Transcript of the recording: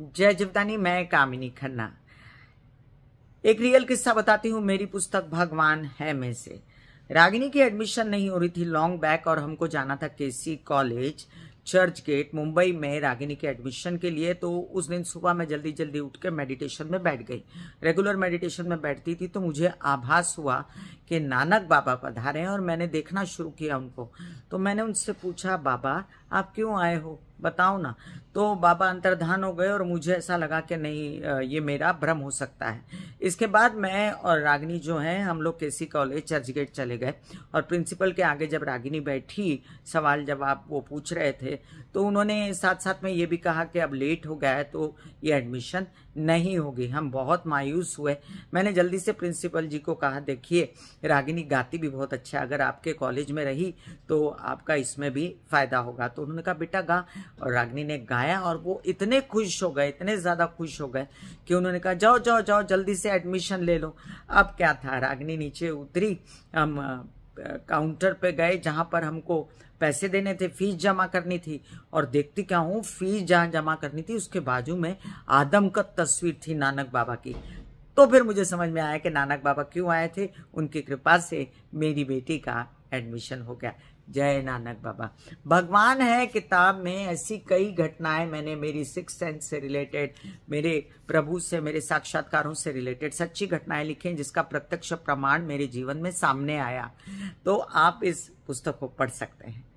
जय जीवदानी मैं कामिनी खन्ना एक रियल किस्सा बताती हूँ मेरी पुस्तक भगवान है में से रागिनी की एडमिशन नहीं हो रही थी लॉन्ग बैक और हमको जाना था KC college Churchgate Mumbai में रागिनी के एडमिशन के लिए तो उस दिन सुबह मैं जल्दी जल्दी उठ के मेडिटेशन में बैठ गई रेगुलर मेडिटेशन में बैठती थी तो मुझे आभास हुआ कि नानक बाबा पधारे हैं और मैंने देखना शुरू किया उनको तो मैंने उनसे पूछा बाबा आप क्यों आए हो बताओ ना तो बाबा अंतर्धान हो गए और मुझे ऐसा लगा कि नहीं ये मेरा भ्रम हो सकता है इसके बाद मैं और रागिनी जो है हम लोग सी कॉलेज चर्च गेट चले गए और प्रिंसिपल के आगे जब रागिनी बैठी सवाल जवाब वो पूछ रहे थे तो उन्होंने साथ साथ में ये भी कहा कि अब लेट हो गया है तो ये एडमिशन नहीं होगी हम बहुत मायूस हुए मैंने जल्दी से प्रिंसिपल जी को कहा देखिए रागिनी गाती भी बहुत अच्छा अगर आपके कॉलेज में रही तो आपका इसमें भी फ़ायदा होगा तो उन्होंने कहा बेटा गा और रागनी ने गाया और वो इतने खुश हो गए इतने ज़्यादा खुश हो गए कि उन्होंने कहा जाओ जाओ जाओ जल्दी से एडमिशन ले लो अब क्या था रागनी नीचे उतरी हम काउंटर पे गए जहाँ पर हमको पैसे देने थे फीस जमा करनी थी और देखती क्या हूँ फीस जहाँ जमा करनी थी उसके बाजू में आदम का तस्वीर थी नानक बाबा की तो फिर मुझे समझ में आया कि नानक बाबा क्यों आए थे उनकी कृपा से मेरी बेटी का एडमिशन हो गया जय नानक बाबा भगवान है किताब में ऐसी कई घटनाएं मैंने मेरी सिक्स सेंस से रिलेटेड मेरे प्रभु से मेरे साक्षात्कारों से रिलेटेड सच्ची घटनाएं लिखी हैं जिसका प्रत्यक्ष प्रमाण मेरे जीवन में सामने आया तो आप इस पुस्तक को पढ़ सकते हैं